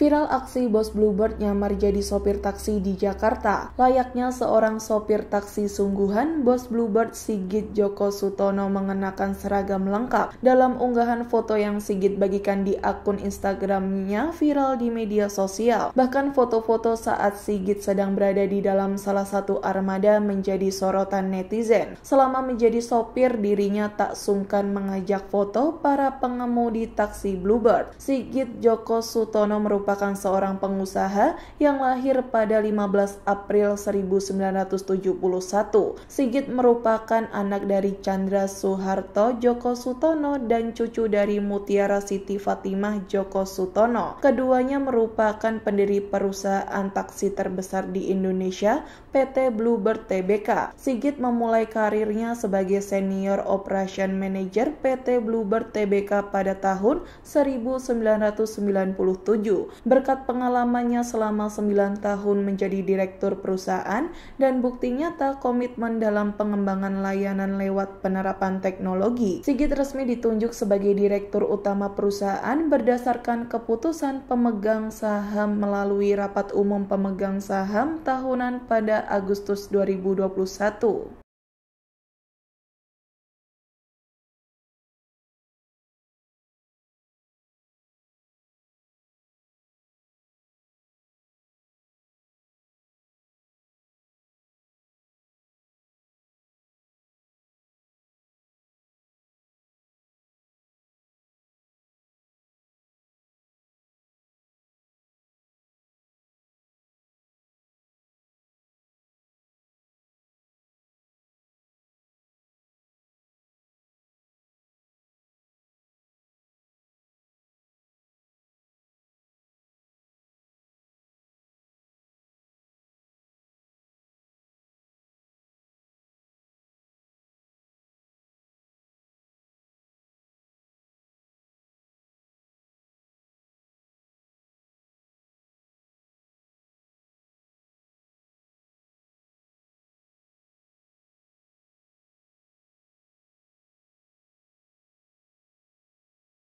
Viral aksi bos Bluebird nyamar jadi sopir taksi di Jakarta. Layaknya seorang sopir taksi sungguhan, bos Bluebird Sigit Joko Sutono mengenakan seragam lengkap. Dalam unggahan foto yang Sigit bagikan di akun Instagramnya viral di media sosial. Bahkan foto-foto saat Sigit sedang berada di dalam salah satu armada menjadi sorotan netizen. Selama menjadi sopir, dirinya tak sungkan mengajak foto para pengemudi taksi Bluebird. Sigit Joko Sutono merupakan merupakan seorang pengusaha yang lahir pada 15 April 1971. Sigit merupakan anak dari Chandra Soeharto Joko Sutono dan cucu dari Mutiara Siti Fatimah Joko Sutono. Keduanya merupakan pendiri perusahaan taksi terbesar di Indonesia, PT Bluebird Tbk. Sigit memulai karirnya sebagai senior operation manager PT Bluebird Tbk pada tahun 1997 berkat pengalamannya selama 9 tahun menjadi direktur perusahaan dan bukti nyata komitmen dalam pengembangan layanan lewat penerapan teknologi. Sigit resmi ditunjuk sebagai direktur utama perusahaan berdasarkan keputusan pemegang saham melalui rapat umum pemegang saham tahunan pada Agustus 2021.